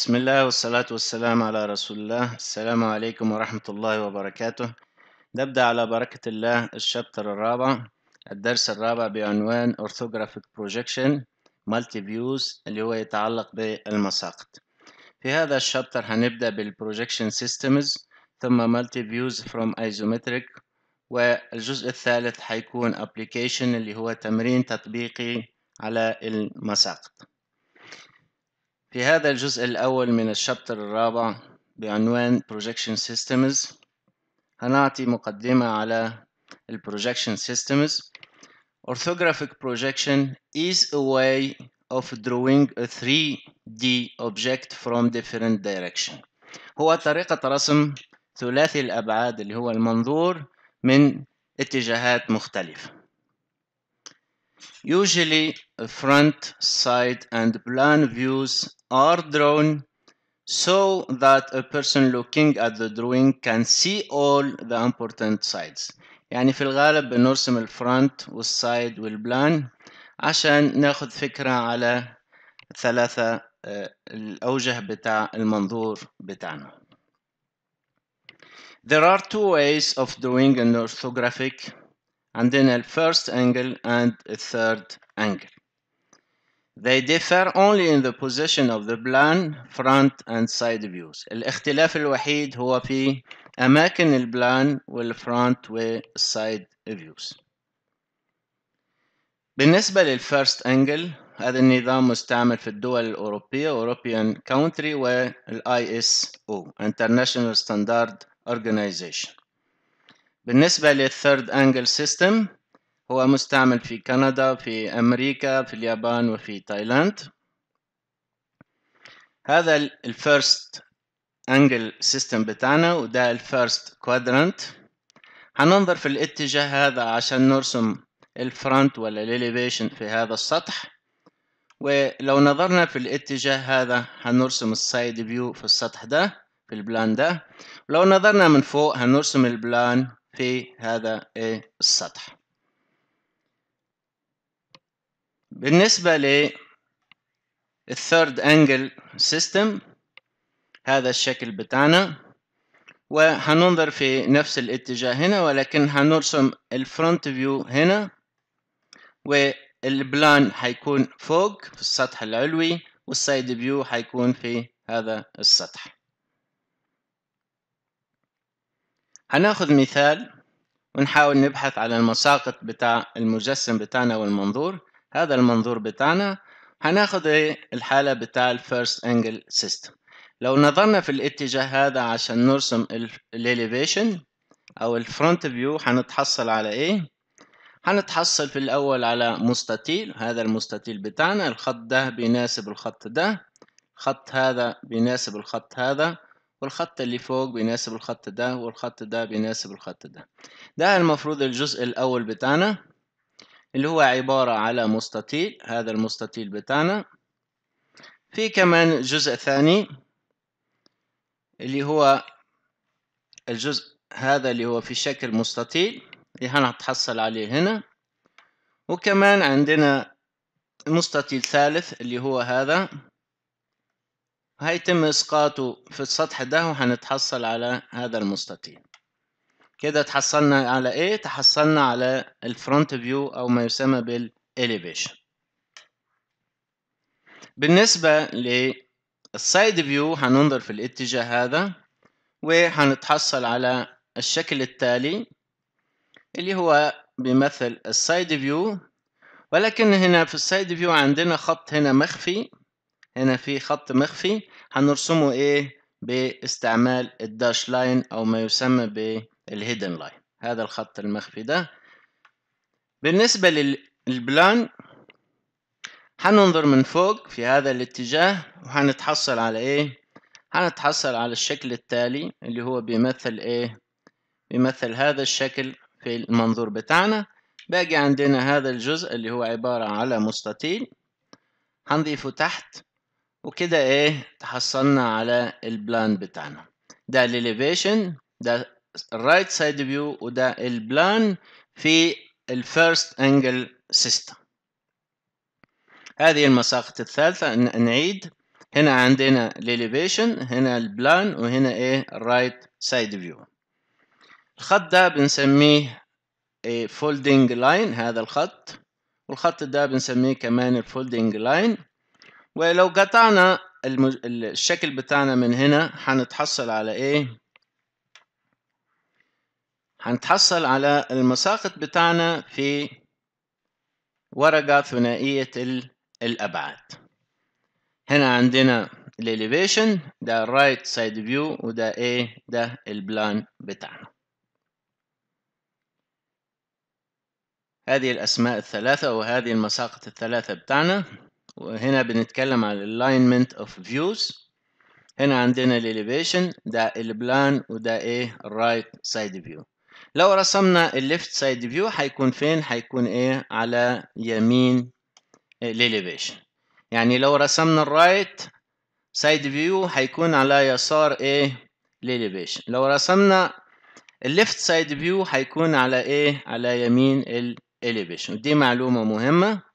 بسم الله والصلاة والسلام على رسول الله السلام عليكم ورحمة الله وبركاته نبدأ على بركة الله الشابتر الرابع الدرس الرابع بعنوان Orthographic Projection Multi Views اللي هو يتعلق بالمساقط في هذا الشابتر هنبدأ بالبروجكشن Systems ثم Multi Views from Isometric والجزء الثالث هيكون Application اللي هو تمرين تطبيقي على المساقط في هذا الجزء الأول من الشابتر الرابع بعنوان Projection Systems هنعطي مقدمة على ال Projection Systems Orthographic projection is a way of drawing a 3D object from different direction هو طريقة رسم ثلاثي الأبعاد اللي هو المنظور من اتجاهات مختلفة Usually front, side and plan views are drawn so that a person looking at the drawing can see all the important sides يعني في الغالب بنرسم الفرونت والسايد والبلان عشان ناخد فكرة على ثلاثه الأوجه بتاع المنظور بتاعنا There are two ways of doing an orthographic عندنا ال first angle and the third angle. They differ only in the position of the plan, front and side views. الاختلاف الوحيد هو في أماكن البلان والفرونت والسايد views. بالنسبة للفيرست انجل هذا النظام مستعمل في الدول الأوروبية European Country وال ISO International Standard Organization بالنسبة للثيرد انجل سيستم هو مستعمل في كندا في أمريكا في اليابان وفي تايلاند هذا الفيرست انجل سيستم بتاعنا وده الفيرست كوادرانت هننظر في الاتجاه هذا عشان نرسم الفرونت ولا الاليفيشن في هذا السطح ولو نظرنا في الاتجاه هذا هنرسم السايد فيو في السطح ده في البلان ده ولو نظرنا من فوق هنرسم البلان في هذا إيه؟ السطح بالنسبة للثيرد انجل سيستم هذا الشكل بتاعنا وهننظر في نفس الاتجاه هنا ولكن هنرسم الفرونت فيو هنا والبلان هيكون فوق في السطح العلوي والسايد فيو هيكون في هذا السطح هناخد مثال ونحاول نبحث على المساقط بتاع المجسم بتاعنا والمنظور هذا المنظور بتاعنا هناخد إيه؟ الحالة بتاع الفيرست انجل سيستم لو نظرنا في الاتجاه هذا عشان نرسم الاليفيشن او الفرونت فيو هنتحصل على ايه هنتحصل في الاول على مستطيل هذا المستطيل بتاعنا الخط ده بيناسب الخط ده الخط هذا بيناسب الخط هذا والخط اللي فوق بيناسب الخط ده والخط ده بيناسب الخط ده ده المفروض الجزء الأول بتاعنا اللي هو عبارة على مستطيل هذا المستطيل بتاعنا في كمان جزء ثاني اللي هو الجزء هذا اللي هو في شكل مستطيل اللي هنتحصل عليه هنا وكمان عندنا مستطيل ثالث اللي هو هذا هيتم إسقاطه في السطح ده وهنتحصل على هذا المستطيل كده تحصلنا على ايه تحصلنا على الفرونت فيو او ما يسمى بالاليفيشن بالنسبة للسايد فيو هننظر في الاتجاه هذا وهنتحصل على الشكل التالي اللي هو بيمثل السايد فيو ولكن هنا في السايد فيو عندنا خط هنا مخفي هنا في خط مخفي هنرسمه ايه باستعمال الداش لاين او ما يسمى بالهيدن لاين هذا الخط المخفي ده بالنسبة للبلان هننظر من فوق في هذا الاتجاه وهنتحصل على ايه هنتحصل على الشكل التالي اللي هو بيمثل ايه بيمثل هذا الشكل في المنظور بتاعنا باقي عندنا هذا الجزء اللي هو عبارة على مستطيل هنضيفه تحت وكده ايه تحصلنا على البلان بتاعنا ده الاليفيشن ده الرايت سايد فيو وده البلان في الفيرست انجل سيستم هذه المساقط الثالثة نعيد هنا عندنا الاليفيشن هنا البلان وهنا ايه الرايت سايد فيو الخط ده بنسميه فولدنج لاين هذا الخط والخط ده بنسميه كمان الفولدنج لاين ولو قطعنا المج... الشكل بتاعنا من هنا هنتحصل على ايه هنتحصل على المساقط بتاعنا في ورقة ثنائية الأبعاد هنا عندنا الاليفيشن ده الرايت سايد فيو وده ايه ده البلان بتاعنا هذه الأسماء الثلاثة وهذه المساقط الثلاثة بتاعنا وهنا بنتكلم على alignment of views هنا عندنا الاليفيشن ده البلان وده ايه الرايت سايد فيو لو رسمنا الليفت سايد فيو هيكون فين هيكون ايه على يمين الاليفيشن يعني لو رسمنا الرايت سايد فيو هيكون على يسار ايه الاليفيشن لو رسمنا الليفت سايد فيو هيكون على ايه على يمين الاليفيشن دي معلومه مهمه